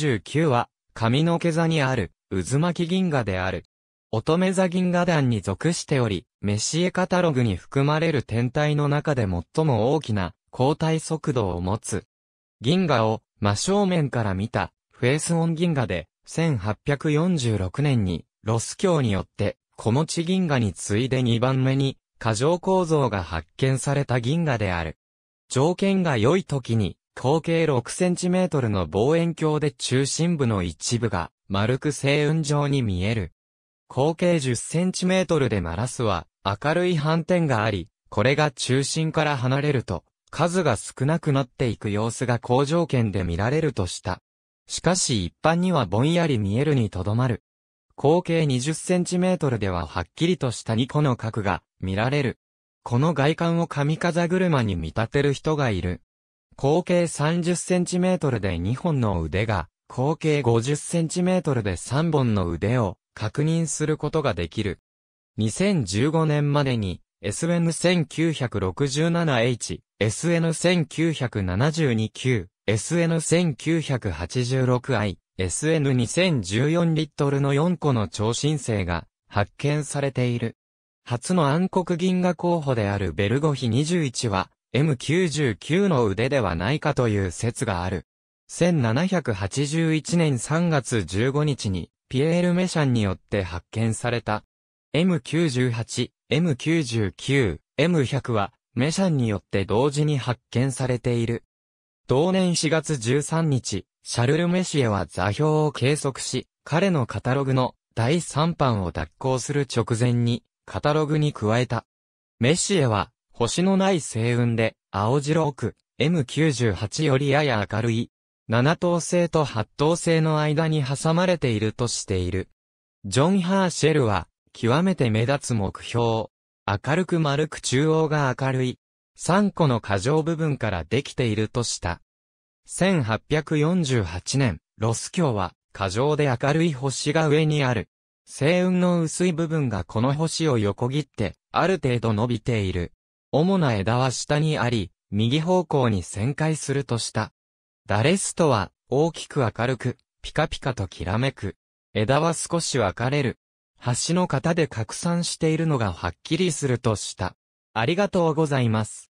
49は、髪の毛座にある、渦巻銀河である。乙女座銀河団に属しており、メシエカタログに含まれる天体の中で最も大きな、交代速度を持つ。銀河を、真正面から見た、フェースオン銀河で、1846年に、ロス教によって、小持地銀河に次いで2番目に、過剰構造が発見された銀河である。条件が良い時に、口径6センチメートルの望遠鏡で中心部の一部が丸く星雲状に見える。口径10センチメートルでマラスは明るい斑点があり、これが中心から離れると数が少なくなっていく様子が好条件で見られるとした。しかし一般にはぼんやり見えるにとどまる。口径20センチメートルでははっきりとした2個の角が見られる。この外観を神風車に見立てる人がいる。口径 30cm で2本の腕が、口径 50cm で3本の腕を確認することができる。2015年までに SN1967H、SN1972Q、SN1986I、SN2014 リットルの4個の超新星が発見されている。初の暗黒銀河候補であるベルゴヒ21は M99 の腕ではないかという説がある。1781年3月15日に、ピエール・メシャンによって発見された。M98、M99、M100 は、メシャンによって同時に発見されている。同年4月13日、シャルル・メシエは座標を計測し、彼のカタログの第3版を脱行する直前に、カタログに加えた。メシエは、星のない星雲で、青白く、M98 よりやや明るい、七等星と八等星の間に挟まれているとしている。ジョン・ハーシェルは、極めて目立つ目標。明るく丸く中央が明るい。三個の過剰部分からできているとした。1848年、ロス教は、過剰で明るい星が上にある。星雲の薄い部分がこの星を横切って、ある程度伸びている。主な枝は下にあり、右方向に旋回するとした。ダレストは、大きく明るく、ピカピカときらめく。枝は少し分かれる。橋の型で拡散しているのがはっきりするとした。ありがとうございます。